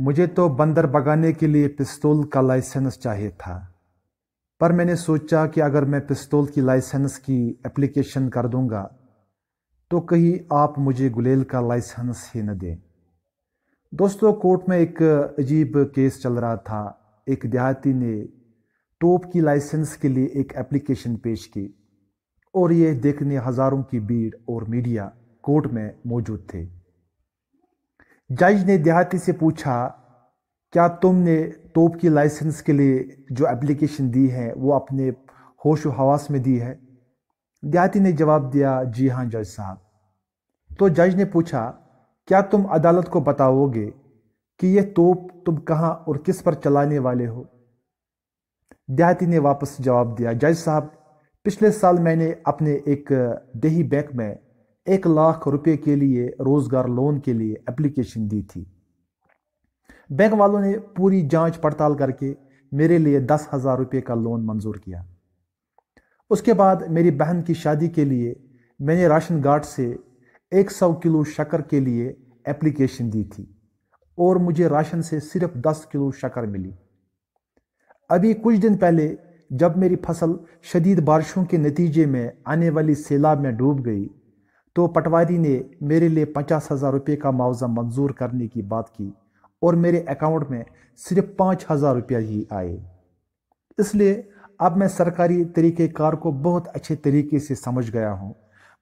मुझे तो बंदर भगाने के लिए पिस्तौल का लाइसेंस चाहिए था पर मैंने सोचा कि अगर मैं पिस्तौल की लाइसेंस की एप्लीकेशन कर दूंगा तो कहीं आप मुझे गुलेल का लाइसेंस ही न दें दोस्तों कोर्ट में एक अजीब केस चल रहा था एक देहाती ने टोप की लाइसेंस के लिए एक एप्लीकेशन पेश की और ये देखने हज़ारों की भीड़ और मीडिया कोर्ट में मौजूद थे जज ने देहाती से पूछा क्या तुमने तोप की लाइसेंस के लिए जो एप्लीकेशन दी है वो अपने होश हवास में दी है देहाती ने जवाब दिया जी हाँ जज साहब तो जज ने पूछा क्या तुम अदालत को बताओगे कि यह तोप तुम कहाँ और किस पर चलाने वाले हो देहाती ने वापस जवाब दिया जज साहब पिछले साल मैंने अपने एक दही बैग में एक लाख रुपए के लिए रोज़गार लोन के लिए एप्लीकेशन दी थी बैंक वालों ने पूरी जांच पड़ताल करके मेरे लिए दस हज़ार रुपये का लोन मंजूर किया उसके बाद मेरी बहन की शादी के लिए मैंने राशन कार्ड से एक सौ किलो शक्कर के लिए एप्लीकेशन दी थी और मुझे राशन से सिर्फ दस किलो शक्कर मिली अभी कुछ दिन पहले जब मेरी फसल शदीद बारिशों के नतीजे में आने वाली सैलाब में डूब गई तो पटवारी ने मेरे लिए पचास हज़ार रुपये का मुआवजा मंजूर करने की बात की और मेरे अकाउंट में सिर्फ पाँच हज़ार रुपये ही आए इसलिए अब मैं सरकारी तरीक़ेकार को बहुत अच्छे तरीके से समझ गया हूँ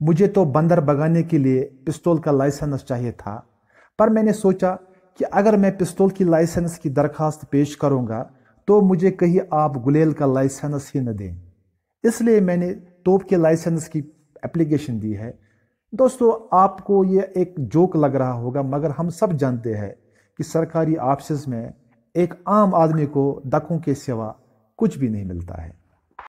मुझे तो बंदर भगाने के लिए पिस्तौल का लाइसेंस चाहिए था पर मैंने सोचा कि अगर मैं पिस्तौल की लाइसेंस की दरखास्त पेश करूँगा तो मुझे कहीं आप गुलेल का लाइसेंस ही न दें इसलिए मैंने तोप के लाइसेंस की एप्लीकेशन दी है दोस्तों आपको ये एक जोक लग रहा होगा मगर हम सब जानते हैं कि सरकारी ऑफिस में एक आम आदमी को डकों के सिवा कुछ भी नहीं मिलता है